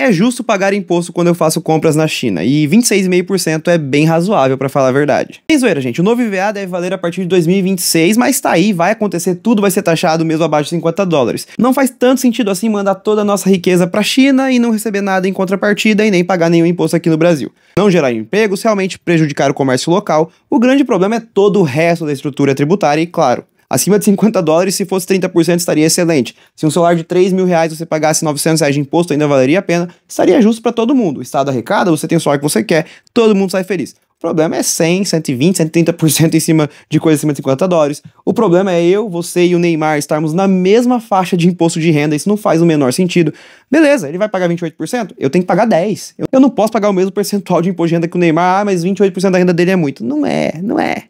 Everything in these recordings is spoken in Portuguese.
É justo pagar imposto quando eu faço compras na China, e 26,5% é bem razoável para falar a verdade. Sem zoeira, gente, o novo IVA deve valer a partir de 2026, mas tá aí, vai acontecer, tudo vai ser taxado mesmo abaixo de 50 dólares. Não faz tanto sentido assim mandar toda a nossa riqueza para China e não receber nada em contrapartida e nem pagar nenhum imposto aqui no Brasil. Não gerar empregos, realmente prejudicar o comércio local, o grande problema é todo o resto da estrutura tributária e, claro, Acima de 50 dólares, se fosse 30%, estaria excelente. Se um celular de 3 mil reais você pagasse 900 reais de imposto, ainda valeria a pena. Estaria justo para todo mundo. O Estado arrecada, você tem o celular que você quer, todo mundo sai feliz. O problema é 100, 120, 130% em cima de coisa acima de 50 dólares. O problema é eu, você e o Neymar estarmos na mesma faixa de imposto de renda. Isso não faz o menor sentido. Beleza, ele vai pagar 28%? Eu tenho que pagar 10%. Eu não posso pagar o mesmo percentual de imposto de renda que o Neymar, ah, mas 28% da renda dele é muito. Não é, não é.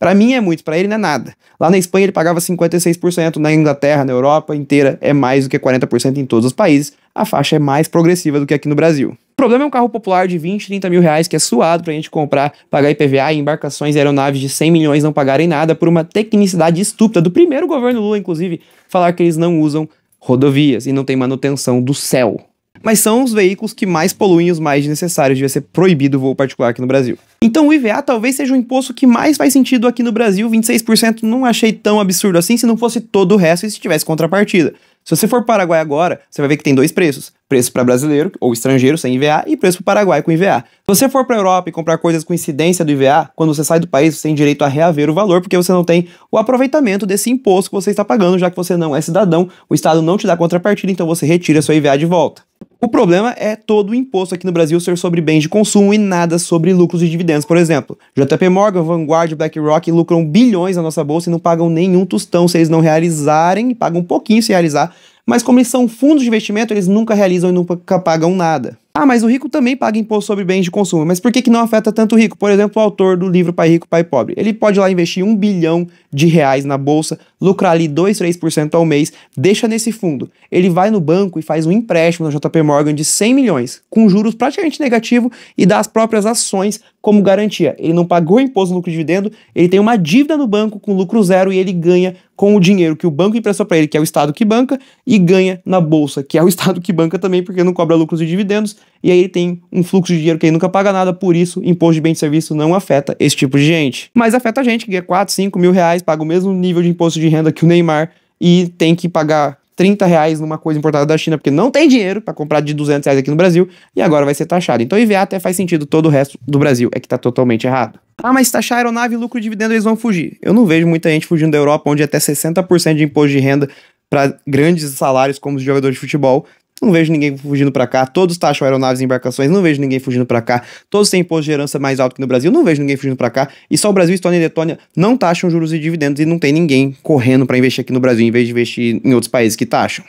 Para mim é muito, para ele não é nada. Lá na Espanha ele pagava 56%, na Inglaterra, na Europa inteira é mais do que 40% em todos os países. A faixa é mais progressiva do que aqui no Brasil. O problema é um carro popular de 20, 30 mil reais que é suado para a gente comprar, pagar IPVA e embarcações e aeronaves de 100 milhões não pagarem nada por uma tecnicidade estúpida do primeiro governo Lula, inclusive, falar que eles não usam rodovias e não tem manutenção do céu mas são os veículos que mais poluem os mais necessários. devia ser proibido o voo particular aqui no Brasil. Então o IVA talvez seja o imposto que mais faz sentido aqui no Brasil, 26% não achei tão absurdo assim se não fosse todo o resto e se tivesse contrapartida. Se você for para o Paraguai agora, você vai ver que tem dois preços: preço para brasileiro ou estrangeiro sem IVA e preço para o Paraguai com IVA. Se você for para a Europa e comprar coisas com incidência do IVA, quando você sai do país, você tem direito a reaver o valor porque você não tem o aproveitamento desse imposto que você está pagando, já que você não é cidadão, o Estado não te dá contrapartida, então você retira seu IVA de volta. O problema é todo o imposto aqui no Brasil ser sobre bens de consumo e nada sobre lucros e dividendos, por exemplo. JP Morgan, Vanguard, BlackRock lucram bilhões na nossa bolsa e não pagam nenhum tostão se eles não realizarem, pagam um pouquinho se realizar, mas como eles são fundos de investimento, eles nunca realizam e nunca pagam nada. Ah, mas o rico também paga imposto sobre bens de consumo. Mas por que, que não afeta tanto o rico? Por exemplo, o autor do livro Pai Rico, Pai Pobre. Ele pode lá investir um bilhão de reais na bolsa, lucra ali 2, 3% ao mês, deixa nesse fundo. Ele vai no banco e faz um empréstimo na JP Morgan de 100 milhões, com juros praticamente negativo e dá as próprias ações como garantia. Ele não pagou imposto no lucro e dividendo, ele tem uma dívida no banco com lucro zero e ele ganha com o dinheiro que o banco emprestou para ele, que é o Estado que banca, e ganha na bolsa, que é o Estado que banca também, porque não cobra lucros e dividendos e aí ele tem um fluxo de dinheiro que ele nunca paga nada, por isso imposto de bem de serviço não afeta esse tipo de gente. Mas afeta a gente que ganha 4, 5 mil reais, paga o mesmo nível de imposto de renda que o Neymar e tem que pagar 30 reais numa coisa importada da China, porque não tem dinheiro para comprar de 200 reais aqui no Brasil, e agora vai ser taxado. Então IVA até faz sentido, todo o resto do Brasil é que está totalmente errado. Ah, mas taxar aeronave, lucro, dividendo, eles vão fugir. Eu não vejo muita gente fugindo da Europa, onde até 60% de imposto de renda para grandes salários como os jogadores de futebol, não vejo ninguém fugindo para cá. Todos taxam tá aeronaves e embarcações. Não vejo ninguém fugindo para cá. Todos têm imposto de herança mais alto que no Brasil. Não vejo ninguém fugindo para cá. E só o Brasil, Estônia e Letônia não taxam juros e dividendos e não tem ninguém correndo para investir aqui no Brasil em vez de investir em outros países que taxam.